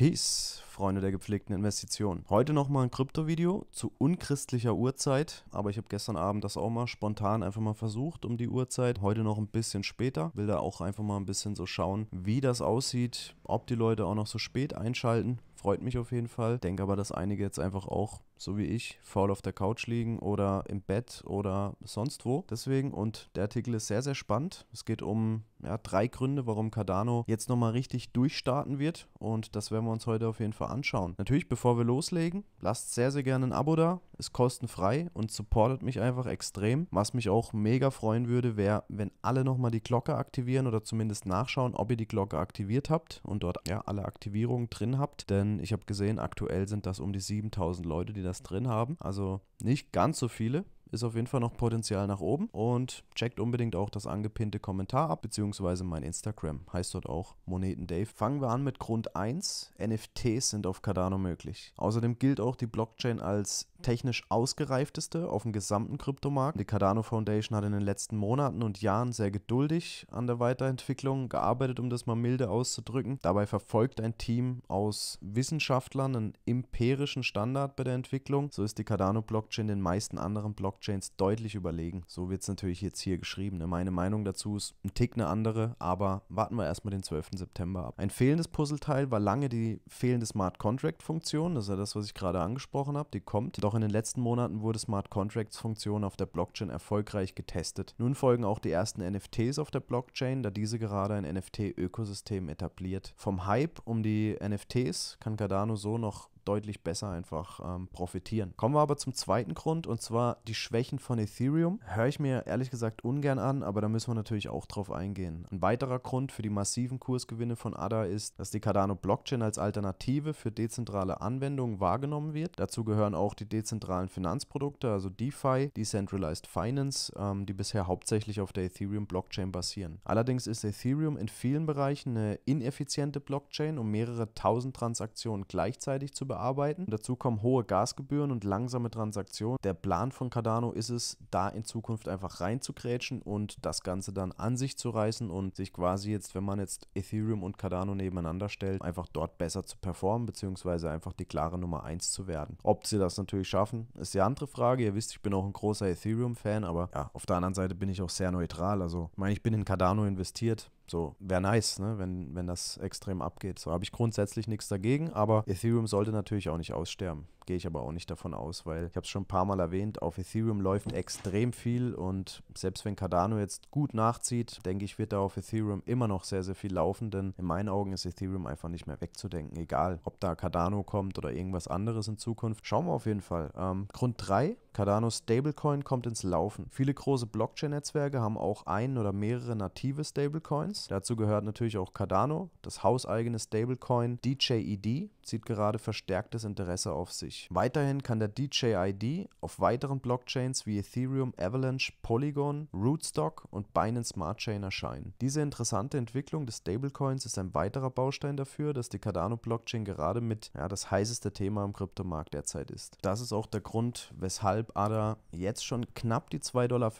Peace, Freunde der gepflegten Investition. Heute nochmal ein Krypto-Video zu unchristlicher Uhrzeit, aber ich habe gestern Abend das auch mal spontan einfach mal versucht um die Uhrzeit. Heute noch ein bisschen später, will da auch einfach mal ein bisschen so schauen, wie das aussieht, ob die Leute auch noch so spät einschalten. Freut mich auf jeden Fall. Denke aber, dass einige jetzt einfach auch, so wie ich, faul auf der Couch liegen oder im Bett oder sonst wo. Deswegen, und der Artikel ist sehr, sehr spannend. Es geht um ja, drei Gründe, warum Cardano jetzt nochmal richtig durchstarten wird. Und das werden wir uns heute auf jeden Fall anschauen. Natürlich, bevor wir loslegen, lasst sehr, sehr gerne ein Abo da. Ist kostenfrei und supportet mich einfach extrem. Was mich auch mega freuen würde, wäre, wenn alle nochmal die Glocke aktivieren oder zumindest nachschauen, ob ihr die Glocke aktiviert habt und dort ja, alle Aktivierungen drin habt. Denn ich habe gesehen, aktuell sind das um die 7000 Leute, die das drin haben. Also nicht ganz so viele, ist auf jeden Fall noch Potenzial nach oben. Und checkt unbedingt auch das angepinnte Kommentar ab, beziehungsweise mein Instagram. Heißt dort auch MonetenDave. Fangen wir an mit Grund 1. NFTs sind auf Cardano möglich. Außerdem gilt auch die Blockchain als technisch ausgereifteste auf dem gesamten Kryptomarkt. Die Cardano Foundation hat in den letzten Monaten und Jahren sehr geduldig an der Weiterentwicklung gearbeitet, um das mal milde auszudrücken. Dabei verfolgt ein Team aus Wissenschaftlern einen empirischen Standard bei der Entwicklung. So ist die Cardano Blockchain den meisten anderen Blockchains deutlich überlegen. So wird es natürlich jetzt hier geschrieben. Ne? Meine Meinung dazu ist ein Tick eine andere, aber warten wir erstmal den 12. September ab. Ein fehlendes Puzzleteil war lange die fehlende Smart Contract Funktion. Das ist ja das, was ich gerade angesprochen habe. Die kommt. Doch doch in den letzten Monaten wurde Smart Contracts Funktion auf der Blockchain erfolgreich getestet. Nun folgen auch die ersten NFTs auf der Blockchain, da diese gerade ein NFT-Ökosystem etabliert. Vom Hype um die NFTs kann Cardano so noch deutlich besser einfach ähm, profitieren. Kommen wir aber zum zweiten Grund und zwar die Schwächen von Ethereum. Höre ich mir ehrlich gesagt ungern an, aber da müssen wir natürlich auch drauf eingehen. Ein weiterer Grund für die massiven Kursgewinne von ADA ist, dass die Cardano Blockchain als Alternative für dezentrale Anwendungen wahrgenommen wird. Dazu gehören auch die dezentralen Finanzprodukte, also DeFi, Decentralized Finance, ähm, die bisher hauptsächlich auf der Ethereum Blockchain basieren. Allerdings ist Ethereum in vielen Bereichen eine ineffiziente Blockchain, um mehrere tausend Transaktionen gleichzeitig zu bearbeiten arbeiten. Dazu kommen hohe Gasgebühren und langsame Transaktionen. Der Plan von Cardano ist es, da in Zukunft einfach reinzukrätschen und das Ganze dann an sich zu reißen und sich quasi jetzt, wenn man jetzt Ethereum und Cardano nebeneinander stellt, einfach dort besser zu performen, beziehungsweise einfach die klare Nummer 1 zu werden. Ob sie das natürlich schaffen, ist die andere Frage. Ihr wisst, ich bin auch ein großer Ethereum-Fan, aber ja, auf der anderen Seite bin ich auch sehr neutral. Also, ich meine, ich bin in Cardano investiert so, wäre nice, ne? wenn, wenn das extrem abgeht. So habe ich grundsätzlich nichts dagegen, aber Ethereum sollte natürlich auch nicht aussterben gehe ich aber auch nicht davon aus, weil ich habe es schon ein paar Mal erwähnt, auf Ethereum läuft extrem viel und selbst wenn Cardano jetzt gut nachzieht, denke ich, wird da auf Ethereum immer noch sehr, sehr viel laufen, denn in meinen Augen ist Ethereum einfach nicht mehr wegzudenken, egal ob da Cardano kommt oder irgendwas anderes in Zukunft. Schauen wir auf jeden Fall. Ähm, Grund 3, Cardano Stablecoin kommt ins Laufen. Viele große Blockchain-Netzwerke haben auch ein oder mehrere native Stablecoins. Dazu gehört natürlich auch Cardano. Das hauseigene Stablecoin DJED e zieht gerade verstärktes Interesse auf sich. Weiterhin kann der DJID auf weiteren Blockchains wie Ethereum, Avalanche, Polygon, Rootstock und Binance Smart Chain erscheinen. Diese interessante Entwicklung des Stablecoins ist ein weiterer Baustein dafür, dass die Cardano Blockchain gerade mit ja, das heißeste Thema im Kryptomarkt derzeit ist. Das ist auch der Grund, weshalb ADA jetzt schon knapp die 2,50 Dollar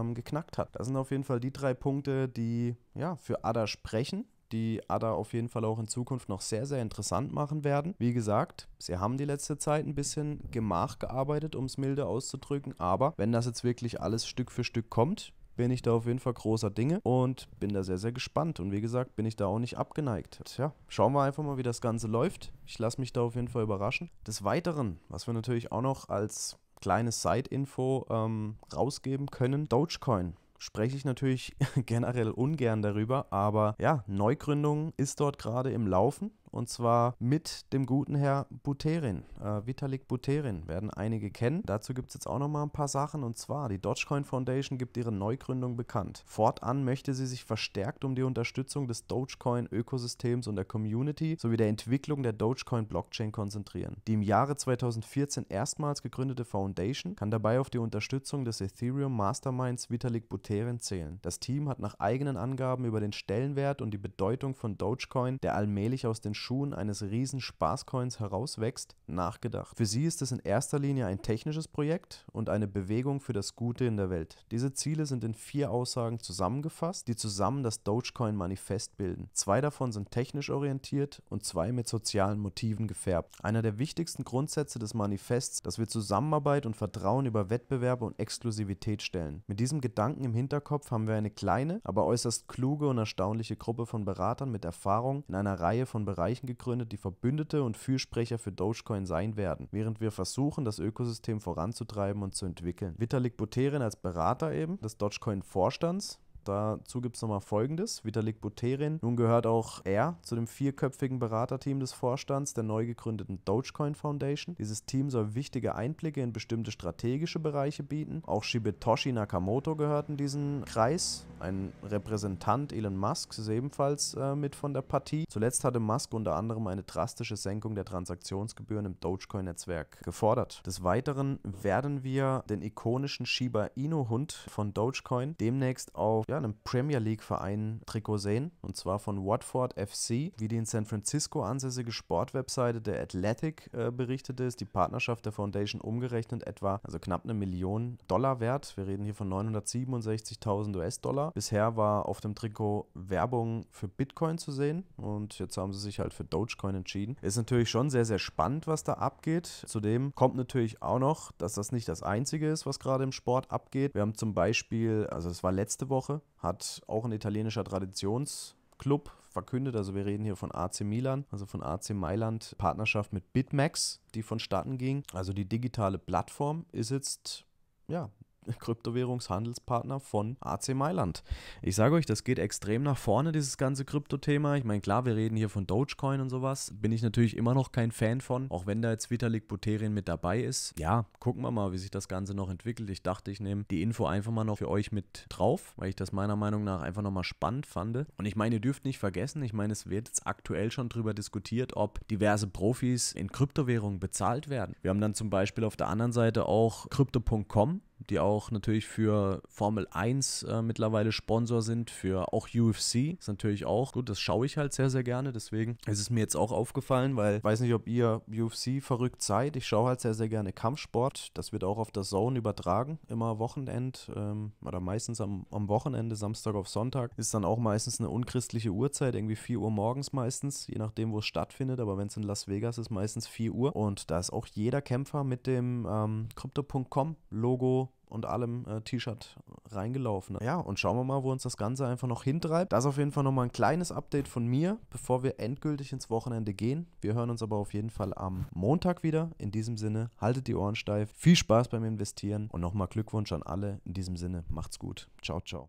ähm, geknackt hat. Das sind auf jeden Fall die drei Punkte, die ja, für ADA sprechen die Ada auf jeden Fall auch in Zukunft noch sehr, sehr interessant machen werden. Wie gesagt, sie haben die letzte Zeit ein bisschen gemach gearbeitet, um es milde auszudrücken, aber wenn das jetzt wirklich alles Stück für Stück kommt, bin ich da auf jeden Fall großer Dinge und bin da sehr, sehr gespannt. Und wie gesagt, bin ich da auch nicht abgeneigt. Tja, schauen wir einfach mal, wie das Ganze läuft. Ich lasse mich da auf jeden Fall überraschen. Des Weiteren, was wir natürlich auch noch als kleine Side-Info ähm, rausgeben können, Dogecoin spreche ich natürlich generell ungern darüber, aber ja, Neugründung ist dort gerade im Laufen und zwar mit dem guten Herr Buterin. Äh, Vitalik Buterin werden einige kennen. Dazu gibt es jetzt auch nochmal ein paar Sachen und zwar die Dogecoin Foundation gibt ihre Neugründung bekannt. Fortan möchte sie sich verstärkt um die Unterstützung des Dogecoin-Ökosystems und der Community sowie der Entwicklung der Dogecoin-Blockchain konzentrieren. Die im Jahre 2014 erstmals gegründete Foundation kann dabei auf die Unterstützung des Ethereum Masterminds Vitalik Buterin zählen. Das Team hat nach eigenen Angaben über den Stellenwert und die Bedeutung von Dogecoin, der allmählich aus den Schuhen eines riesen Spaßcoins herauswächst, nachgedacht. Für sie ist es in erster Linie ein technisches Projekt und eine Bewegung für das Gute in der Welt. Diese Ziele sind in vier Aussagen zusammengefasst, die zusammen das Dogecoin-Manifest bilden. Zwei davon sind technisch orientiert und zwei mit sozialen Motiven gefärbt. Einer der wichtigsten Grundsätze des Manifests, dass wir Zusammenarbeit und Vertrauen über Wettbewerbe und Exklusivität stellen. Mit diesem Gedanken im Hinterkopf haben wir eine kleine, aber äußerst kluge und erstaunliche Gruppe von Beratern mit Erfahrung in einer Reihe von Bereichen Zeichen gegründet, die Verbündete und Fürsprecher für Dogecoin sein werden, während wir versuchen, das Ökosystem voranzutreiben und zu entwickeln. Vitalik Buterin als Berater eben des Dogecoin-Vorstands Dazu gibt es nochmal Folgendes. Vitalik Buterin, nun gehört auch er zu dem vierköpfigen Beraterteam des Vorstands der neu gegründeten Dogecoin Foundation. Dieses Team soll wichtige Einblicke in bestimmte strategische Bereiche bieten. Auch Shibetoshi Nakamoto gehört in diesen Kreis. Ein Repräsentant Elon Musk ist ebenfalls äh, mit von der Partie. Zuletzt hatte Musk unter anderem eine drastische Senkung der Transaktionsgebühren im Dogecoin-Netzwerk gefordert. Des Weiteren werden wir den ikonischen Shiba Inu-Hund von Dogecoin demnächst auf ja, ja, einem Premier League-Verein Trikot sehen, und zwar von Watford FC. Wie die in San Francisco ansässige Sportwebseite der Athletic äh, berichtete, ist die Partnerschaft der Foundation umgerechnet etwa, also knapp eine Million Dollar wert. Wir reden hier von 967.000 US-Dollar. Bisher war auf dem Trikot Werbung für Bitcoin zu sehen und jetzt haben sie sich halt für Dogecoin entschieden. Ist natürlich schon sehr, sehr spannend, was da abgeht. Zudem kommt natürlich auch noch, dass das nicht das Einzige ist, was gerade im Sport abgeht. Wir haben zum Beispiel, also es war letzte Woche, hat auch ein italienischer Traditionsclub verkündet, also wir reden hier von AC Milan, also von AC Mailand, Partnerschaft mit BitMEX, die vonstatten ging. Also die digitale Plattform ist jetzt ja, Kryptowährungshandelspartner von AC Mailand. Ich sage euch, das geht extrem nach vorne, dieses ganze Krypto-Thema. Ich meine, klar, wir reden hier von Dogecoin und sowas. Bin ich natürlich immer noch kein Fan von, auch wenn da jetzt Vitalik Buterin mit dabei ist. Ja, gucken wir mal, wie sich das Ganze noch entwickelt. Ich dachte, ich nehme die Info einfach mal noch für euch mit drauf, weil ich das meiner Meinung nach einfach nochmal spannend fand. Und ich meine, ihr dürft nicht vergessen, ich meine, es wird jetzt aktuell schon darüber diskutiert, ob diverse Profis in Kryptowährungen bezahlt werden. Wir haben dann zum Beispiel auf der anderen Seite auch Crypto.com die auch natürlich für Formel 1 äh, mittlerweile Sponsor sind, für auch UFC. Ist natürlich auch gut, das schaue ich halt sehr, sehr gerne. Deswegen ist es mir jetzt auch aufgefallen, weil ich weiß nicht, ob ihr UFC verrückt seid. Ich schaue halt sehr, sehr gerne Kampfsport. Das wird auch auf der Zone übertragen, immer Wochenend ähm, oder meistens am, am Wochenende, Samstag auf Sonntag. Ist dann auch meistens eine unchristliche Uhrzeit, irgendwie 4 Uhr morgens meistens, je nachdem, wo es stattfindet. Aber wenn es in Las Vegas ist, meistens 4 Uhr. Und da ist auch jeder Kämpfer mit dem ähm, Crypto.com-Logo und allem äh, T-Shirt reingelaufen. Ja, und schauen wir mal, wo uns das Ganze einfach noch hintreibt. Das ist auf jeden Fall nochmal ein kleines Update von mir, bevor wir endgültig ins Wochenende gehen. Wir hören uns aber auf jeden Fall am Montag wieder. In diesem Sinne, haltet die Ohren steif. Viel Spaß beim Investieren und nochmal Glückwunsch an alle. In diesem Sinne, macht's gut. Ciao, ciao.